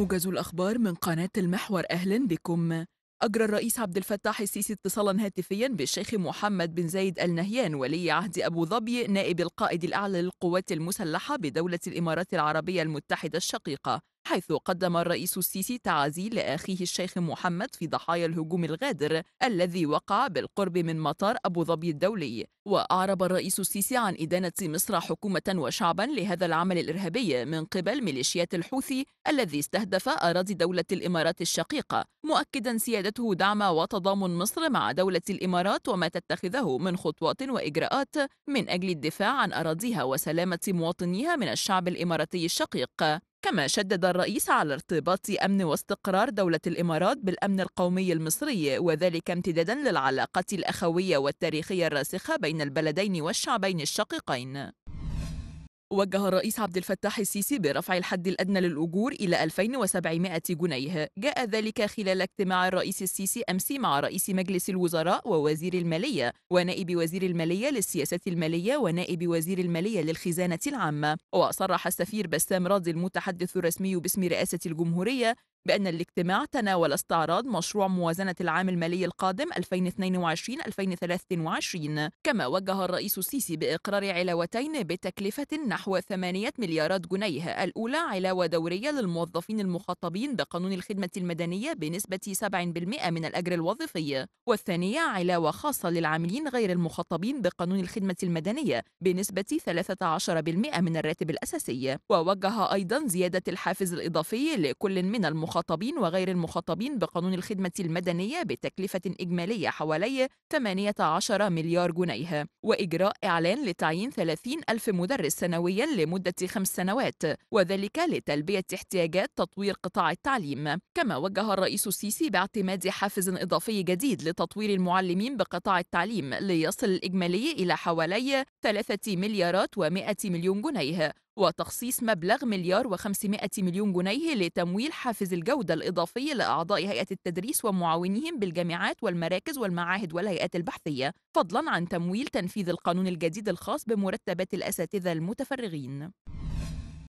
موجز الأخبار من قناة المحور أهلا بكم أجرى الرئيس عبد الفتاح السيسي اتصالا هاتفيا بالشيخ محمد بن زايد النهيان ولي عهد أبو ظبي نائب القائد الأعلى للقوات المسلحة بدولة الإمارات العربية المتحدة الشقيقة حيث قدم الرئيس السيسي تعازي لأخيه الشيخ محمد في ضحايا الهجوم الغادر الذي وقع بالقرب من مطار أبو ظبي الدولي وأعرب الرئيس السيسي عن إدانة مصر حكومة وشعبا لهذا العمل الإرهابي من قبل ميليشيات الحوثي الذي استهدف أراضي دولة الإمارات الشقيقة مؤكدا سيادته دعم وتضامن مصر مع دولة الإمارات وما تتخذه من خطوات وإجراءات من أجل الدفاع عن أراضيها وسلامة مواطنيها من الشعب الإماراتي الشقيق كما شدد الرئيس على ارتباط أمن واستقرار دولة الإمارات بالأمن القومي المصري وذلك امتدادا للعلاقات الأخوية والتاريخية الراسخة بين البلدين والشعبين الشقيقين وجه الرئيس عبد الفتاح السيسي برفع الحد الأدنى للأجور إلى 2700 جنيه جاء ذلك خلال اجتماع الرئيس السيسي أمس مع رئيس مجلس الوزراء ووزير المالية ونائب وزير المالية للسياسة المالية ونائب وزير المالية للخزانة العامة وصرح السفير بسام راضي المتحدث الرسمي باسم رئاسة الجمهورية بأن الاجتماع تناول استعراض مشروع موازنة العام المالي القادم 2022-2023 كما وجه الرئيس السيسي بإقرار علاوتين بتكلفة نحو 8 مليارات جنيه الأولى علاوة دورية للموظفين المخاطبين بقانون الخدمة المدنية بنسبة 7% من الأجر الوظيفي والثانية علاوة خاصة للعاملين غير المخاطبين بقانون الخدمة المدنية بنسبة 13% من الراتب الأساسي ووجه أيضا زيادة الحافز الإضافي لكل من المخاطبين المخاطبين وغير المخاطبين بقانون الخدمة المدنية بتكلفة إجمالية حوالي 18 مليار جنيه وإجراء إعلان لتعيين 30 ألف مدرس سنويا لمدة خمس سنوات وذلك لتلبية احتياجات تطوير قطاع التعليم كما وجه الرئيس السيسي باعتماد حافز إضافي جديد لتطوير المعلمين بقطاع التعليم ليصل الإجمالي إلى حوالي 3 مليارات و100 مليون جنيه وتخصيص مبلغ مليار و500 مليون جنيه لتمويل حافز الجودة الإضافي لأعضاء هيئة التدريس ومعاونيهم بالجامعات والمراكز والمعاهد والهيئات البحثية فضلا عن تمويل تنفيذ القانون الجديد الخاص بمرتبات الأساتذة المتفرغين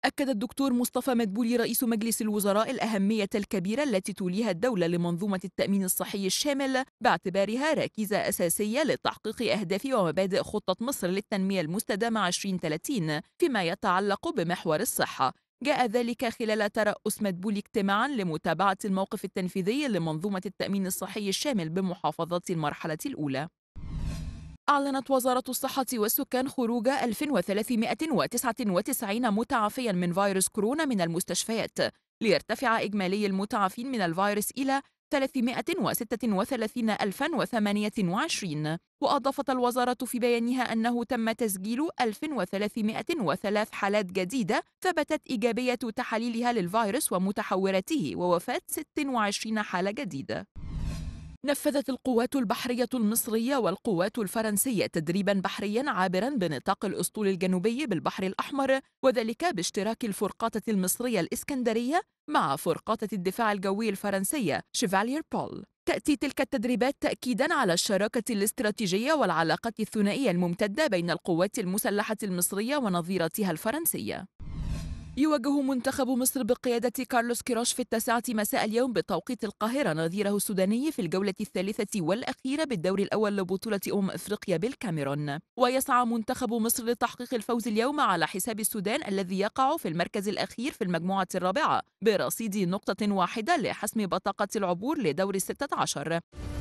أكد الدكتور مصطفى مدبولي رئيس مجلس الوزراء الأهمية الكبيرة التي توليها الدولة لمنظومة التأمين الصحي الشامل باعتبارها ركيزة أساسية لتحقيق أهداف ومبادئ خطة مصر للتنمية المستدامة 2030 فيما يتعلق بمحور الصحة جاء ذلك خلال ترأس مدبولي اجتماعا لمتابعة الموقف التنفيذي لمنظومة التأمين الصحي الشامل بمحافظات المرحلة الأولى أعلنت وزارة الصحة والسكان خروج 1399 متعافيا من فيروس كورونا من المستشفيات ليرتفع إجمالي المتعافين من الفيروس إلى 336028 وأضافت الوزارة في بيانها أنه تم تسجيل 1303 حالات جديدة ثبتت إيجابية تحاليلها للفيروس ومتحوراته ووفاة 26 حالة جديدة نفذت القوات البحرية المصرية والقوات الفرنسية تدريبا بحريا عابرا بنطاق الأسطول الجنوبي بالبحر الأحمر وذلك باشتراك الفرقاطة المصرية الإسكندرية مع فرقاطة الدفاع الجوي الفرنسية شيفالير بول تأتي تلك التدريبات تأكيدا على الشراكة الاستراتيجية والعلاقات الثنائية الممتدة بين القوات المسلحة المصرية ونظيرتها الفرنسية يواجه منتخب مصر بقيادة كارلوس كيروش في التاسعة مساء اليوم بتوقيت القاهرة نظيره السوداني في الجولة الثالثة والأخيرة بالدور الأول لبطولة أم إفريقيا بالكاميرون ويسعى منتخب مصر لتحقيق الفوز اليوم على حساب السودان الذي يقع في المركز الأخير في المجموعة الرابعة برصيد نقطة واحدة لحسم بطاقة العبور لدور الستة عشر